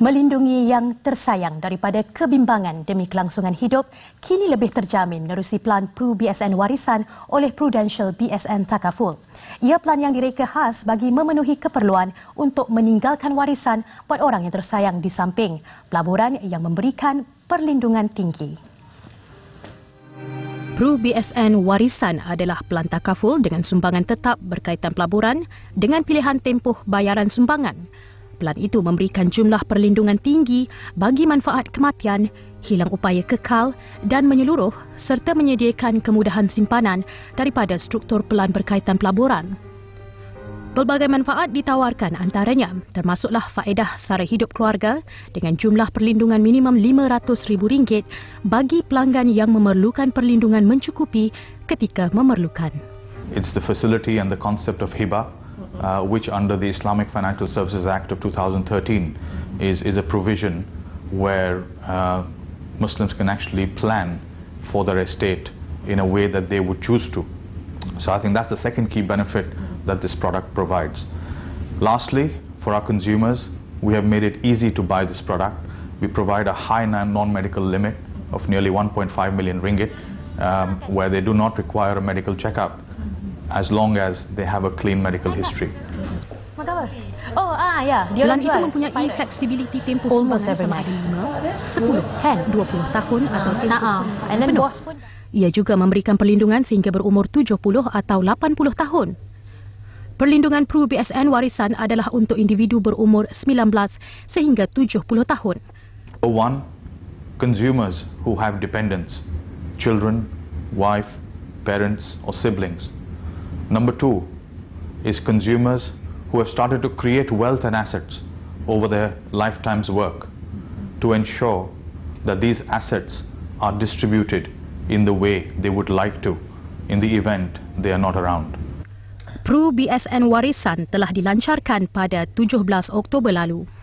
melindungi yang tersayang daripada kebimbangan demi kelangsungan hidup kini lebih terjamin menerusi pelan Pru BSN warisan oleh Prudential BSN Takaful. Ia pelan yang direka khas bagi memenuhi keperluan untuk meninggalkan warisan buat orang yang tersayang di samping pelaburan yang memberikan perlindungan tinggi. Pru BSN Warisan adalah pelan takaful dengan sumbangan tetap berkaitan pelaburan dengan pilihan tempoh bayaran sumbangan Pelan itu memberikan jumlah perlindungan tinggi bagi manfaat kematian, hilang upaya kekal dan menyeluruh serta menyediakan kemudahan simpanan daripada struktur pelan berkaitan pelaburan. Pelbagai manfaat ditawarkan antaranya termasuklah faedah sara hidup keluarga dengan jumlah perlindungan minimum RM500,000 bagi pelanggan yang memerlukan perlindungan mencukupi ketika memerlukan. It's the facility and the concept of HIBA uh, which under the Islamic Financial Services Act of 2013 is, is a provision where uh, Muslims can actually plan for their estate in a way that they would choose to. So I think that's the second key benefit that this product provides. Lastly, for our consumers, we have made it easy to buy this product. We provide a high non-medical limit of nearly 1.5 million ringgit, um, where they do not require a medical checkup as long as they have a clean medical kan history. Oh, ah, ya. Dia Bulan itu mempunyai fleksibiliti tempoh semua sama ada 5, 10, kan? 20 tahun ah, atau tempoh uh, and pun... Ia juga memberikan perlindungan sehingga berumur 70 atau 80 tahun. Perlindungan Pro BSN warisan adalah untuk individu berumur 19 sehingga 70 tahun. One, consumers who have dependents, children, wife, parents or siblings. Number two is consumers who have started to create wealth and assets over their lifetime's work to ensure that these assets are distributed in the way they would like to in the event they are not around. Pru BSN Warisan telah dilancarkan pada 17 Oktober lalu.